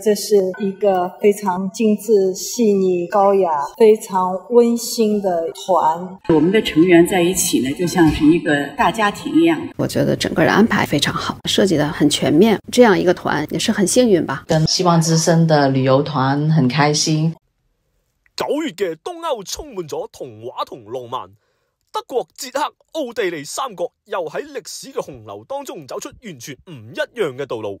这是一个非常精致、细腻、高雅、非常温馨的团。我们的成员在一起呢，就像是一个大家庭一样。我觉得整个的安排非常好，设计的很全面。这样一个团也是很幸运吧。跟希望之声的旅游团很开心。九月嘅东欧充满咗童话同浪漫，德国、捷克、奥地利三国又喺历史嘅洪流当中走出完全唔一样嘅道路。